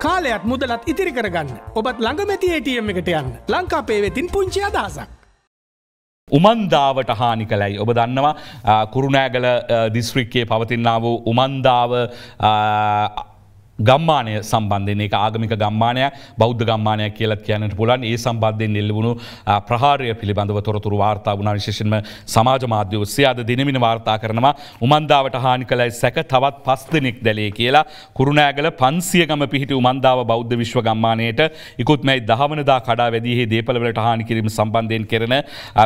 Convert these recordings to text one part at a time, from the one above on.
කාලයත් මුදලත් ඉතිරි කරගන්න ඔබත් ළඟමැති ATM එකට යන්න ලංකාපේ වෙතින් පුංචි අදහසක්. උමන්දාවට හානි කළයි. ඔබ දන්නවා කුරුණෑගල දිස්ත්‍රික්කයේ පවතින්නාව උමන්දාව ගම්මානය සම්බන්ධයන එක ආගමික ගම්මානය බෞද්ධ ගම්මානය කියලත් කියන්නට පුලන් ඒ සම්බන්ධයෙන් එල්ලවුණු ප්‍රහාරය පිළිබඳව තොරතුරු වාර්තා වුණ විශේෂෙන්ම සමාජ මාධ්‍ය උස්්‍යයාද දිනමින වාර්තා කරනවා උමන්දාවට හානි කළයි සැක තවත් පස්තිනෙක් දැලේ කියලා කුරුණෑගල පන්සියගම පිහිට උමන්දාව බෞද්ධ විශ්ව ගම්මානයට ඉකුත්මැයි දහවනදා කඩා වැදිහේ දේපලවලට හානි කිරීම සම්බන්ධයෙන් කරන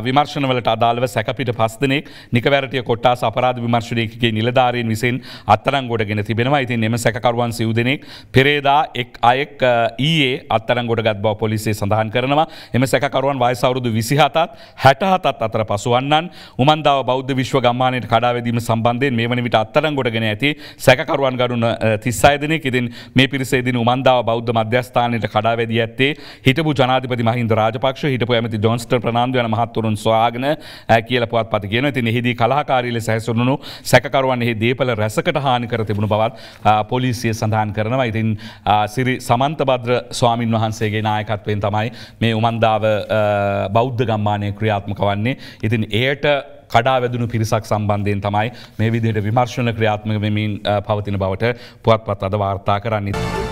විමර්ශණවලට අදාළව සැකපිට පස්දනෙක් නිකවැරටය කොට්ටා සපරාධ විමර්ශණයකගේ නිලධාරයෙන් විසින් අත්තරං ගොඩගෙන තිබෙනවා ඉතින් එම සැකරුවන් සිවද දෙනෙක් පෙරේදා එක් අයෙක් ඒ අත්තරගොට ගත් බව පොලිසේ සඳහන් කරනවා එම සැකරුවන් වයිසවරුදු විසිහතත් හැටහතත් අතර පසුවන්නන් උමන්දාව බෞද්ධ විශ්ව ගම්මානයට කඩාවැදීම සම්බන්ධයෙන් මේ වන විට අත්තරං ගොඩගෙන ඇති සැකරුවන් ගරුන තිස්සායදනය ඉතින් මේ පිරිසේදින උමන්දාව බෞද්ධ මධ්‍යස්ථානයට කඩාවැදී ඇත්තේ හිටපු ජනාධපති මහින්ද රාජපක්ෂ හිටපු ඇමති ජොන්ස්ට ප්‍රනාාන්දයන මහත්තුරුන් ස්වාගන කියල පුවත් පති කියෙන තින් හිදී කලාකාරීල සැසුණු සැකරුවන් එහි දේපල රැසකට හානි කර තිබුණු බවත් පොලිසිය සඳහන් කරනවා ඉතින් සිරි සමන්තබද්‍ර ස්වාමින් වහන්සේගේ නායකත්වයෙන් තමයි මේ උමන්දාව බෞද්ධ ගම්මානය ක්‍රියාත්මක වන්නේ ඉතින් ඒයට කඩා වැදුණු පිරිසක් සම්බන්ධයෙන් තමයි මේ විදිහට විමර්ශණ ක්‍රියාත්මක මෙමින් පවතින බවට පුවත්පත් අද වාර්තා කරන්නේ.